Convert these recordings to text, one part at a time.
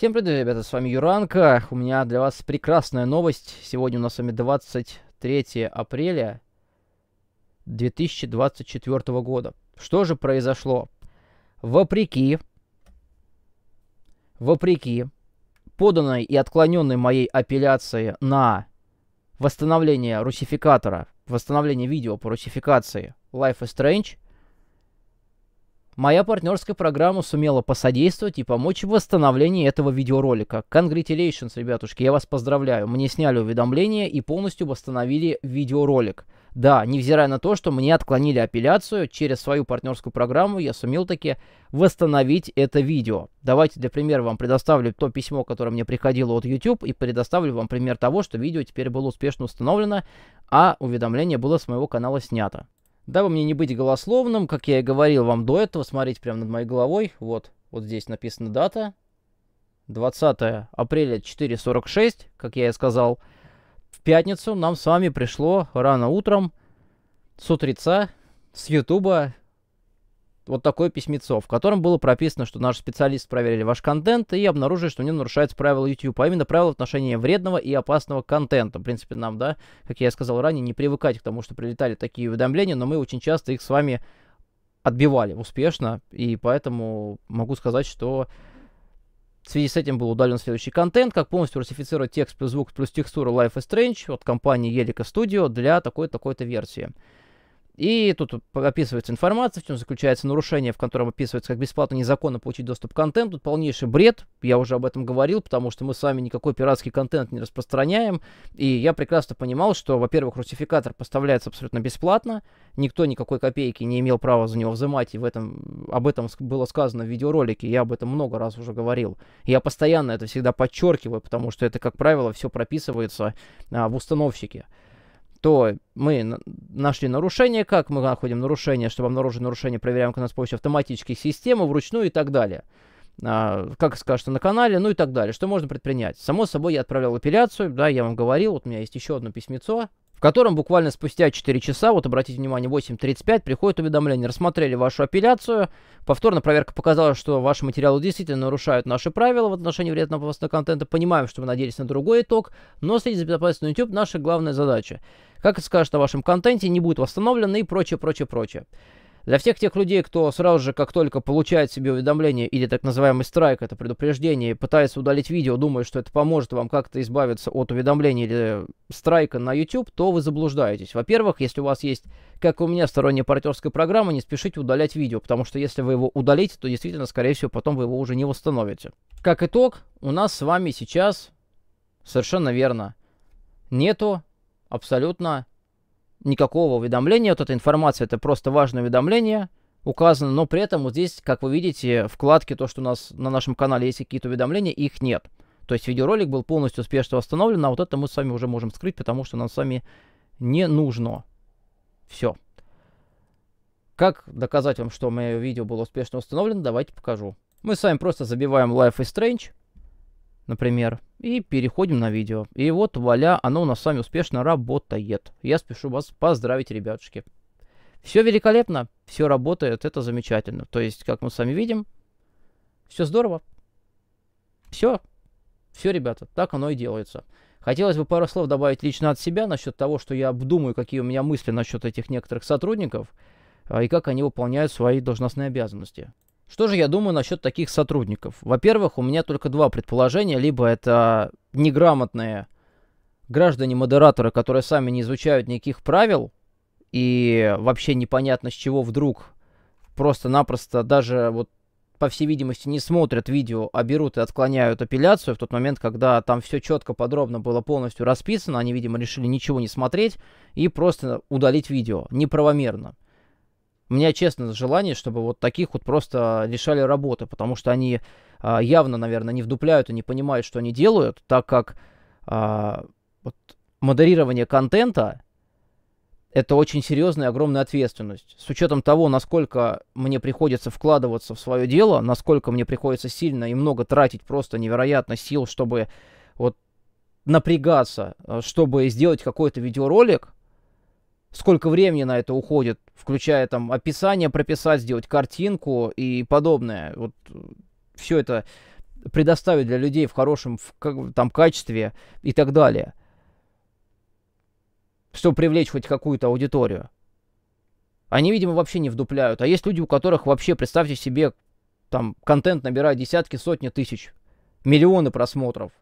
Всем привет, ребята, с вами Юранка. У меня для вас прекрасная новость. Сегодня у нас с вами 23 апреля 2024 года. Что же произошло? Вопреки, вопреки поданной и отклоненной моей апелляции на восстановление русификатора, восстановление видео по русификации Life is Strange, Моя партнерская программа сумела посодействовать и помочь в восстановлении этого видеоролика. Congratulations, ребятушки, я вас поздравляю. Мне сняли уведомление и полностью восстановили видеоролик. Да, невзирая на то, что мне отклонили апелляцию, через свою партнерскую программу я сумел таки восстановить это видео. Давайте для примера вам предоставлю то письмо, которое мне приходило от YouTube, и предоставлю вам пример того, что видео теперь было успешно установлено, а уведомление было с моего канала снято. Дабы мне не быть голословным, как я и говорил вам до этого, смотрите прямо над моей головой, вот, вот здесь написана дата, 20 апреля 4.46, как я и сказал, в пятницу нам с вами пришло рано утром с утреца, с Ютуба вот такое письмецо, в котором было прописано, что наши специалисты проверили ваш контент и обнаружили, что в нем нарушается правило YouTube, а именно правила в отношении вредного и опасного контента. В принципе, нам, да, как я сказал ранее, не привыкать к тому, что прилетали такие уведомления, но мы очень часто их с вами отбивали успешно, и поэтому могу сказать, что в связи с этим был удален следующий контент, как полностью русифицировать текст плюс звук плюс текстуру Life is Strange от компании Елика Studio для такой-такой-то версии. И тут описывается информация, в чем заключается нарушение, в котором описывается, как бесплатно незаконно получить доступ к контенту. Тут полнейший бред, я уже об этом говорил, потому что мы с вами никакой пиратский контент не распространяем. И я прекрасно понимал, что, во-первых, русификатор поставляется абсолютно бесплатно, никто никакой копейки не имел права за него взимать, и в этом, об этом было сказано в видеоролике, я об этом много раз уже говорил. Я постоянно это всегда подчеркиваю, потому что это, как правило, все прописывается а, в установщике то мы нашли нарушение, как мы находим нарушение, чтобы обнаружить нарушение, проверяем у нас с помощью автоматических систем, вручную и так далее. А, как скажется на канале, ну и так далее. Что можно предпринять? Само собой, я отправлял апелляцию, да, я вам говорил, вот у меня есть еще одно письмецо, в котором буквально спустя 4 часа, вот обратите внимание, 8.35, приходит уведомление, рассмотрели вашу апелляцию, повторная проверка показала, что ваши материалы действительно нарушают наши правила в отношении вредного новостного контента, понимаем, что вы надеялись на другой итог, но следить за безопасностью на YouTube наша главная задача. Как и скажет о вашем контенте, не будет восстановлено и прочее, прочее, прочее. Для всех тех людей, кто сразу же, как только получает себе уведомление или так называемый страйк, это предупреждение, пытается удалить видео, думая, что это поможет вам как-то избавиться от уведомления или страйка на YouTube, то вы заблуждаетесь. Во-первых, если у вас есть, как у меня, сторонняя партнерская программа, не спешите удалять видео, потому что если вы его удалите, то действительно, скорее всего, потом вы его уже не восстановите. Как итог, у нас с вами сейчас, совершенно верно, нету абсолютно никакого уведомления. Вот эта информация, это просто важное уведомление указано, но при этом вот здесь, как вы видите, вкладки, то, что у нас на нашем канале есть какие-то уведомления, их нет. То есть видеоролик был полностью успешно восстановлен, а вот это мы с вами уже можем скрыть, потому что нам с вами не нужно. Все. Как доказать вам, что мое видео было успешно установлено, давайте покажу. Мы с вами просто забиваем Life is Strange например, и переходим на видео. И вот, валя, оно у нас с вами успешно работает. Я спешу вас поздравить, ребятушки. Все великолепно, все работает, это замечательно. То есть, как мы с вами видим, все здорово. Все, все, ребята, так оно и делается. Хотелось бы пару слов добавить лично от себя насчет того, что я обдумаю, какие у меня мысли насчет этих некоторых сотрудников а, и как они выполняют свои должностные обязанности. Что же я думаю насчет таких сотрудников? Во-первых, у меня только два предположения. Либо это неграмотные граждане-модераторы, которые сами не изучают никаких правил, и вообще непонятно с чего вдруг просто-напросто даже вот по всей видимости, не смотрят видео, а берут и отклоняют апелляцию в тот момент, когда там все четко, подробно было полностью расписано, они, видимо, решили ничего не смотреть и просто удалить видео неправомерно у меня честно желание, чтобы вот таких вот просто лишали работы, потому что они а, явно, наверное, не вдупляют и не понимают, что они делают, так как а, вот, модерирование контента это очень серьезная и огромная ответственность. С учетом того, насколько мне приходится вкладываться в свое дело, насколько мне приходится сильно и много тратить просто невероятно сил, чтобы вот напрягаться, а, чтобы сделать какой-то видеоролик, сколько времени на это уходит, включая там описание прописать, сделать картинку и подобное. Вот э, все это предоставить для людей в хорошем в, там качестве и так далее. Чтобы привлечь хоть какую-то аудиторию. Они, видимо, вообще не вдупляют. А есть люди, у которых вообще, представьте себе, там контент набирает десятки, сотни тысяч, миллионы просмотров.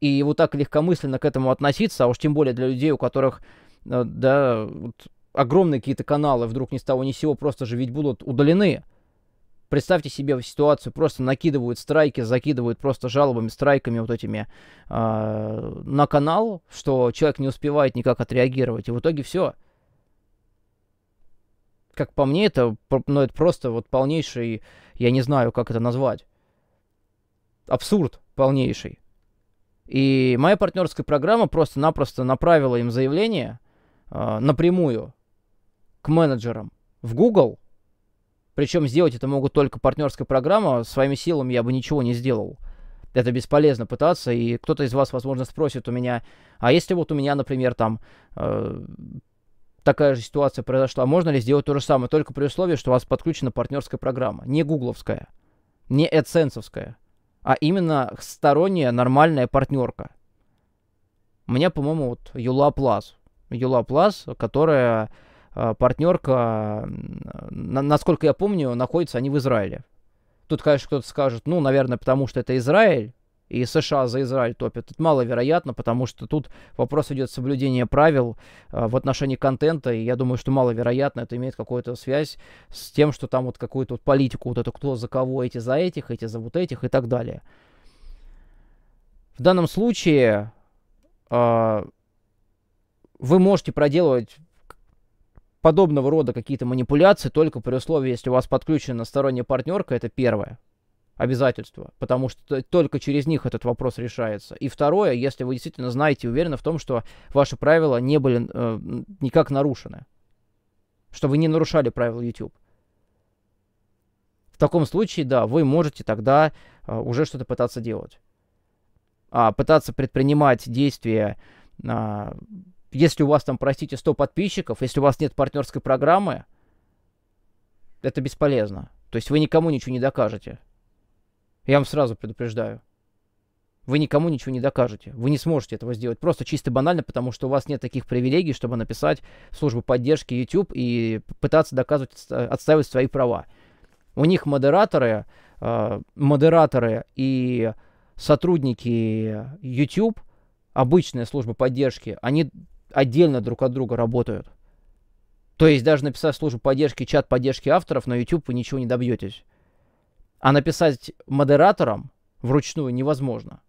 И вот так легкомысленно к этому относиться, а уж тем более для людей, у которых а, да, вот огромные какие-то каналы вдруг ни с того ни сего просто же ведь будут удалены. Представьте себе ситуацию, просто накидывают страйки, закидывают просто жалобами, страйками вот этими э, на канал, что человек не успевает никак отреагировать, и в итоге все. Как по мне, это, ну, это просто вот полнейший, я не знаю, как это назвать, абсурд полнейший. И моя партнерская программа просто-напросто направила им заявление – а, напрямую к менеджерам в Google, причем сделать это могут только партнерская программа, своими силами я бы ничего не сделал. Это бесполезно пытаться, и кто-то из вас, возможно, спросит у меня, а если вот у меня, например, там э, такая же ситуация произошла, можно ли сделать то же самое, только при условии, что у вас подключена партнерская программа, не гугловская, не эдсенсовская, а именно сторонняя нормальная партнерка. У меня, по-моему, вот Юла Плаз Юлаплас, которая э, партнерка, насколько я помню, находится они в Израиле. Тут, конечно, кто-то скажет, ну, наверное, потому что это Израиль, и США за Израиль топят. Это маловероятно, потому что тут вопрос идет соблюдение правил э, в отношении контента, и я думаю, что маловероятно это имеет какую-то связь с тем, что там вот какую-то вот политику, вот это кто за кого, эти за этих, эти за вот этих и так далее. В данном случае э, вы можете проделывать подобного рода какие-то манипуляции только при условии, если у вас подключена сторонняя партнерка, это первое обязательство, потому что только через них этот вопрос решается. И второе, если вы действительно знаете и уверены в том, что ваши правила не были э, никак нарушены, что вы не нарушали правила YouTube. В таком случае, да, вы можете тогда э, уже что-то пытаться делать. А пытаться предпринимать действия э, если у вас там, простите, 100 подписчиков, если у вас нет партнерской программы, это бесполезно. То есть вы никому ничего не докажете. Я вам сразу предупреждаю. Вы никому ничего не докажете. Вы не сможете этого сделать. Просто чисто банально, потому что у вас нет таких привилегий, чтобы написать службу поддержки YouTube и пытаться доказывать, отстаивать свои права. У них модераторы, э, модераторы и сотрудники YouTube, обычная служба поддержки, они отдельно друг от друга работают. То есть даже написав службу поддержки, чат поддержки авторов на YouTube вы ничего не добьетесь. А написать модераторам вручную невозможно.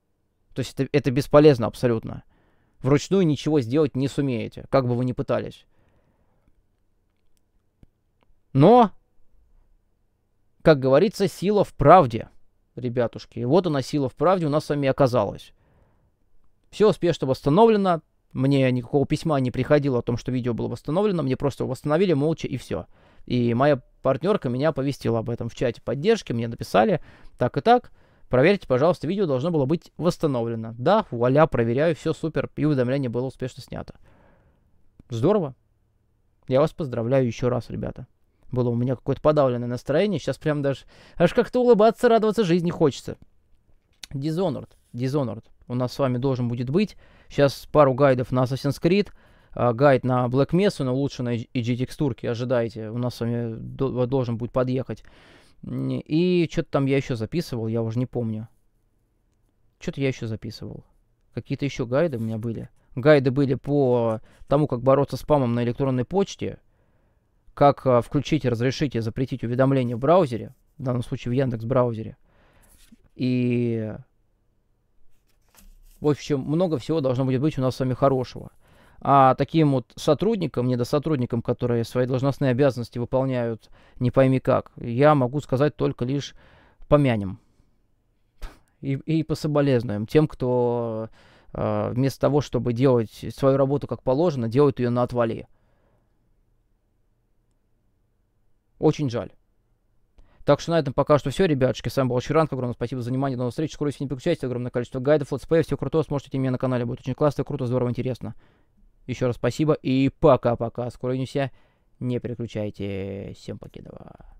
То есть это, это бесполезно абсолютно. Вручную ничего сделать не сумеете, как бы вы ни пытались. Но, как говорится, сила в правде, ребятушки. И вот она, сила в правде у нас с вами оказалась. Все успешно восстановлено, мне никакого письма не приходило о том, что видео было восстановлено, мне просто восстановили молча и все. И моя партнерка меня повестила об этом в чате поддержки, мне написали так и так, проверьте, пожалуйста, видео должно было быть восстановлено. Да, вуаля, проверяю, все супер, и уведомление было успешно снято. Здорово. Я вас поздравляю еще раз, ребята. Было у меня какое-то подавленное настроение, сейчас прям даже аж как-то улыбаться, радоваться жизни хочется. Dishonored, Dishonored у нас с вами должен будет быть Сейчас пару гайдов на Assassin's Creed, а, гайд на Black Mesa, на лучше на EG-текстурки, ожидайте, у нас с вами должен будет подъехать. И что-то там я еще записывал, я уже не помню. Что-то я еще записывал. Какие-то еще гайды у меня были. Гайды были по тому, как бороться с спамом на электронной почте, как а, включить, разрешить и запретить уведомления в браузере, в данном случае в Яндекс браузере, и в общем, много всего должно будет быть у нас с вами хорошего. А таким вот сотрудникам, недосотрудникам, которые свои должностные обязанности выполняют не пойми как, я могу сказать только лишь помянем. И, и пособолезнуем тем, кто э, вместо того, чтобы делать свою работу как положено, делает ее на отвале. Очень жаль. Так что на этом пока что все, ребятушки. С вами был Чиранг. Огромное спасибо за внимание. До новых встреч. Скоро если не переключайтесь. Огромное количество гайдов, летсплеев, все крутое, Сможете идти меня на канале. Будет очень классно, круто, здорово, интересно. Еще раз спасибо и пока-пока. Скоро увидимся. Не переключайте. Всем покедова.